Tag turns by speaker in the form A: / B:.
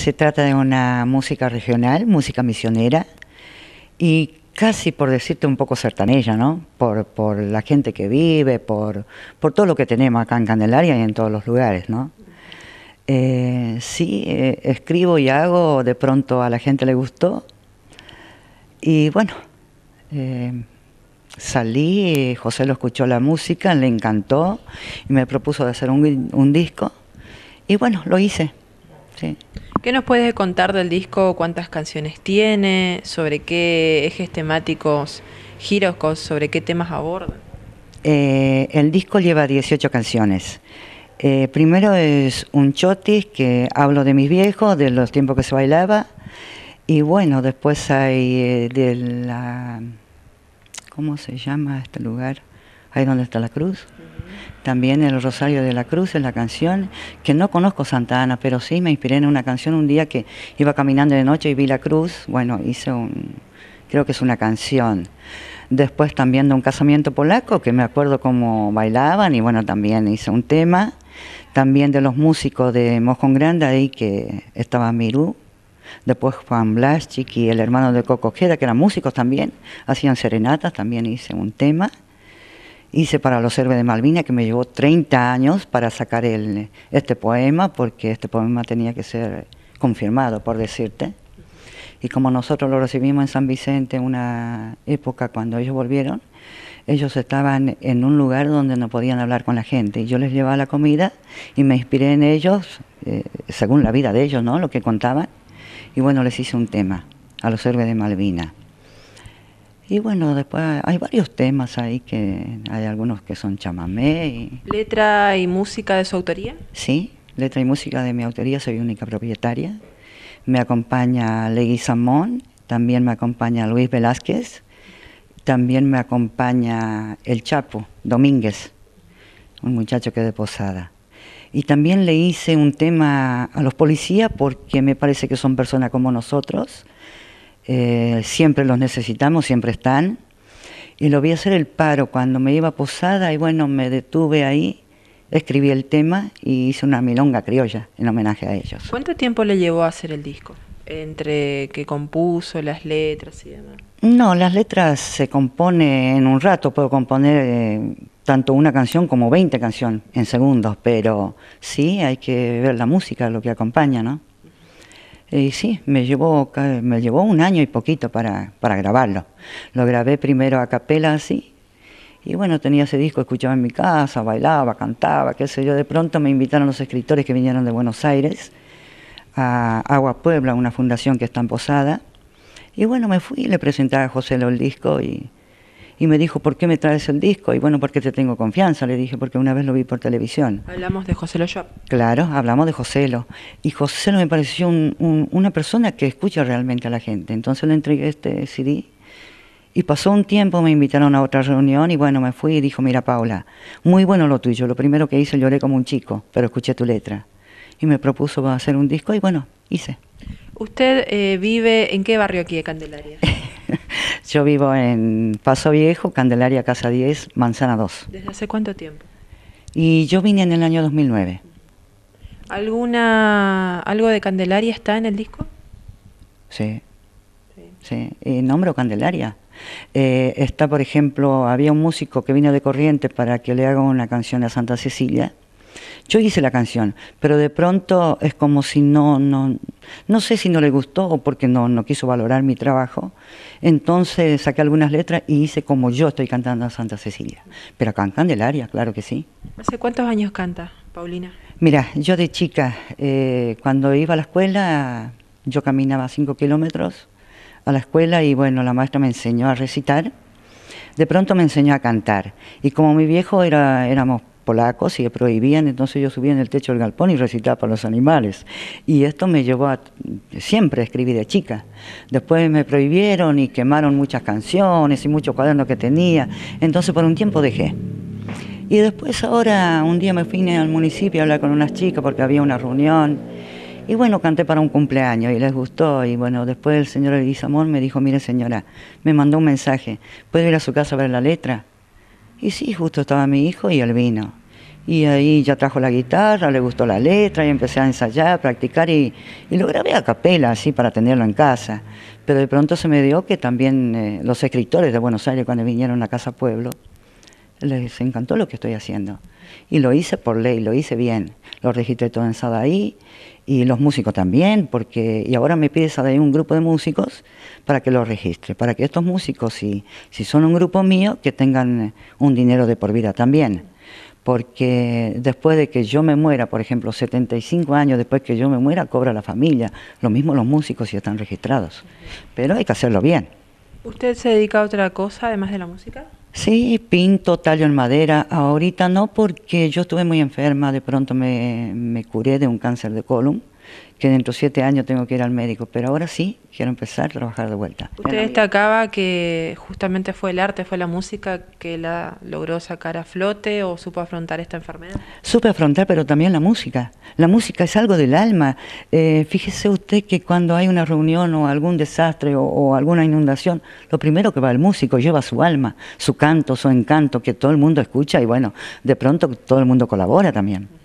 A: Se trata de una música regional, música misionera y casi por decirte un poco sertanella, ¿no? Por, la gente que vive, por, todo lo que tenemos acá en Candelaria y en todos los lugares, ¿no? Eh, sí, eh, escribo y hago, de pronto a la gente le gustó. Y bueno, eh, salí, José lo escuchó la música, le encantó y me propuso de hacer un disco. Y bueno, lo hice.
B: ¿Qué nos puedes contar del disco? ¿Cuántas canciones tiene? ¿Sobre qué ejes temáticos giros? ¿Sobre qué temas aborda?
A: Eh, el disco lleva 18 canciones. Eh, primero es un chotis que hablo de mis viejos, de los tiempos que se bailaba. Y bueno, después hay eh, de la. ¿Cómo se llama este lugar? ahí donde está la cruz. También el Rosario de la Cruz es la canción, que no conozco Santa Ana, pero sí me inspiré en una canción un día que iba caminando de noche y vi la cruz. Bueno, hice un, creo que es una canción. Después también de un casamiento polaco, que me acuerdo cómo bailaban y bueno, también hice un tema. También de los músicos de Mojón Grande, ahí que estaba Mirú, después Juan Blaschik y el hermano de Coco Queda, que eran músicos también, hacían serenatas, también hice un tema hice para los héroes de Malvinas, que me llevó 30 años para sacar este poema, porque este poema tenía que ser confirmado, por decirte. Y como nosotros lo recibimos en San Vicente, una época cuando ellos volvieron, ellos estaban en un lugar donde no podían hablar con la gente. Y yo les llevaba la comida y me inspiré en ellos, eh, según la vida de ellos, ¿no? Lo que contaban. Y bueno, les hice un tema a los héroes de Malvinas. Y bueno, después hay varios temas ahí que hay algunos que son chamamé.
B: ¿Letra y música de su autoría?
A: Sí, letra y música de mi autoría, soy única propietaria. Me acompaña Legui Samón, también me acompaña Luis Velázquez, también me acompaña El Chapo Domínguez, un muchacho que es de Posada. Y también le hice un tema a los policías porque me parece que son personas como nosotros eh, siempre los necesitamos, siempre están. Y lo vi hacer el paro cuando me iba a Posada y bueno, me detuve ahí, escribí el tema y hice una milonga criolla en homenaje a ellos.
B: ¿Cuánto tiempo le llevó a hacer el disco? Entre que compuso las letras y demás.
A: No, las letras se compone en un rato, puedo componer eh, tanto una canción como 20 canciones en segundos, pero sí hay que ver la música, lo que acompaña, ¿no? Y sí, me llevó, me llevó un año y poquito para, grabarlo. Lo grabé primero a capela así. Y bueno, tenía ese disco, escuchaba en mi casa, bailaba, cantaba, qué sé yo. De pronto me invitaron los escritores que vinieron de Buenos Aires a Agua Puebla, una fundación que está en Posada. Y bueno, me fui y le presenté a José el disco y y me dijo, ¿por qué me traes el disco? Y bueno, porque te tengo confianza, le dije, porque una vez lo vi por televisión.
B: Hablamos de José
A: Claro, hablamos de José Y José Lo me pareció una persona que escucha realmente a la gente. Entonces le entregué este CD y pasó un tiempo, me invitaron a otra reunión y bueno, me fui y dijo, mira Paula, muy bueno lo tuyo. Lo primero que hice, lloré como un chico, pero escuché tu letra. Y me propuso hacer un disco y bueno, hice.
B: ¿Usted eh, vive en qué barrio aquí de Candelaria?
A: Yo vivo en Paso Viejo, Candelaria Casa 10, Manzana 2.
B: ¿Desde hace cuánto tiempo?
A: Y yo vine en el año 2009.
B: ¿Alguna, algo de Candelaria está en el disco?
A: Sí. Sí. nombro Candelaria. Eh, está, por ejemplo, había un músico que vino de Corrientes para que le haga una canción a Santa Cecilia yo hice la canción, pero de pronto es como si no, no, no sé si no le gustó o porque no, no quiso valorar mi trabajo. Entonces saqué algunas letras y hice como yo estoy cantando a Santa Cecilia. Pero cantan del área claro que sí.
B: ¿Hace cuántos años canta, Paulina?
A: Mira, yo de chica, eh, cuando iba a la escuela, yo caminaba cinco kilómetros a la escuela y bueno, la maestra me enseñó a recitar. De pronto me enseñó a cantar y como mi viejo era, éramos polacos y prohibían, entonces yo subía en el techo del galpón y recitaba para los animales. Y esto me llevó a siempre escribir de chica. Después me prohibieron y quemaron muchas canciones y muchos cuadernos que tenía. Entonces por un tiempo dejé. Y después ahora un día me fui al municipio a hablar con unas chicas porque había una reunión. Y bueno, canté para un cumpleaños y les gustó. Y bueno, después el señor Elizamón me dijo, mire señora, me mandó un mensaje, ¿puedo ir a su casa a ver la letra? Y sí, justo estaba mi hijo y él vino. Y ahí ya trajo la guitarra, le gustó la letra y empecé a ensayar, a practicar y, lo grabé a capela, así para tenerlo en casa. Pero de pronto se me dio que también eh, los escritores de Buenos Aires, cuando vinieron a Casa Pueblo, les encantó lo que estoy haciendo. Y lo hice por ley, lo hice bien. Lo registré todo en Sadaí y los músicos también, porque y ahora me pide Sadaí un grupo de músicos para que lo registre, para que estos músicos, si, si son un grupo mío, que tengan eh, un dinero de por vida también porque después de que yo me muera, por ejemplo, 75 años después que yo me muera, cobra la familia. Lo mismo los músicos si están registrados. Pero hay que hacerlo bien.
B: ¿Usted se dedica a otra cosa además de la música?
A: Sí, pinto, tallo en madera. Ahorita no, porque yo estuve muy enferma, de pronto me, me curé de un cáncer de colon que dentro de siete años tengo que ir al médico, pero ahora sí quiero empezar a trabajar de vuelta.
B: Usted destacaba que justamente fue el arte, fue la música que la logró sacar a flote o supo afrontar esta enfermedad.
A: Supe afrontar, pero también la música. La música es algo del alma. Eh, fíjese usted que cuando hay una reunión o algún desastre o, o alguna inundación, lo primero que va el músico lleva su alma, su canto, su encanto, que todo el mundo escucha y bueno, de pronto todo el mundo colabora también.